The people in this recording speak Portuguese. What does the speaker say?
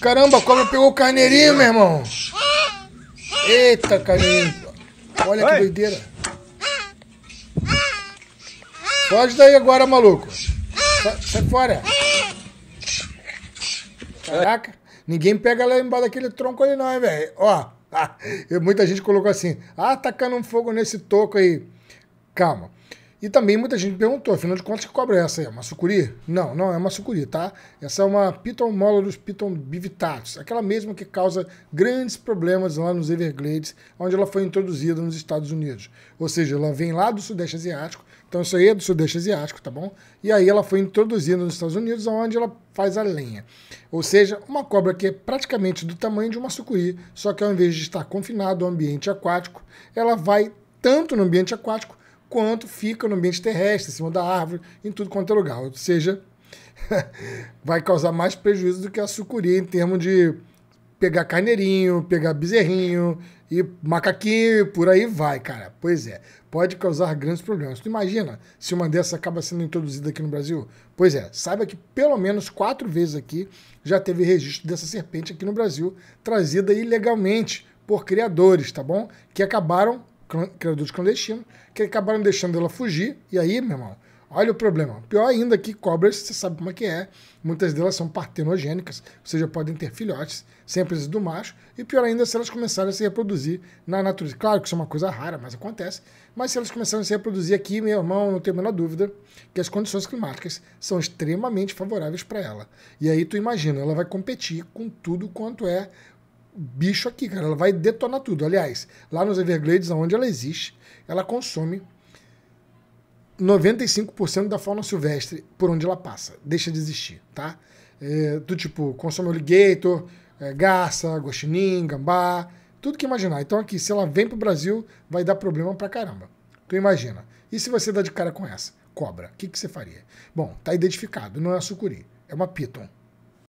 Caramba, a cobra pegou o carneirinho, meu irmão. Eita, carneirinho. Olha Oi. que doideira. Pode daí agora, maluco. Sai fora. Caraca, ninguém pega lá embaixo daquele tronco ali não, hein, velho. Ó, muita gente colocou assim, ah, tacando um fogo nesse toco aí. Calma. E também muita gente perguntou, afinal de contas, que cobra é essa aí? É uma sucuri? Não, não é uma sucuri, tá? Essa é uma Piton molorus Piton bivitatus, aquela mesma que causa grandes problemas lá nos Everglades, onde ela foi introduzida nos Estados Unidos. Ou seja, ela vem lá do Sudeste Asiático, então isso aí é do Sudeste Asiático, tá bom? E aí ela foi introduzida nos Estados Unidos, onde ela faz a lenha. Ou seja, uma cobra que é praticamente do tamanho de uma sucuri, só que ao invés de estar confinada ao ambiente aquático, ela vai tanto no ambiente aquático quanto fica no ambiente terrestre, em cima da árvore, em tudo quanto é lugar. Ou seja, vai causar mais prejuízo do que a sucuri em termos de pegar carneirinho, pegar bezerrinho e macaquinho, e por aí vai, cara. Pois é, pode causar grandes problemas. Tu imagina se uma dessas acaba sendo introduzida aqui no Brasil? Pois é, saiba que pelo menos quatro vezes aqui já teve registro dessa serpente aqui no Brasil, trazida ilegalmente por criadores, tá bom? Que acabaram criadores clandestinos, que acabaram deixando ela fugir. E aí, meu irmão, olha o problema. Pior ainda que cobras, você sabe como é que é. Muitas delas são partenogênicas, ou seja, podem ter filhotes, sem a presença do macho. E pior ainda se elas começarem a se reproduzir na natureza. Claro que isso é uma coisa rara, mas acontece. Mas se elas começarem a se reproduzir aqui, meu irmão, não tenho a menor dúvida que as condições climáticas são extremamente favoráveis para ela. E aí tu imagina, ela vai competir com tudo quanto é bicho aqui, cara. Ela vai detonar tudo. Aliás, lá nos Everglades, onde ela existe, ela consome 95% da fauna silvestre por onde ela passa. Deixa de existir, tá? É, do tipo, consome alligator, é, garça, guaxinim, gambá, tudo que imaginar. Então aqui, se ela vem pro Brasil, vai dar problema pra caramba. Tu imagina. E se você dá de cara com essa? Cobra. O que, que você faria? Bom, tá identificado. Não é a sucuri. É uma piton.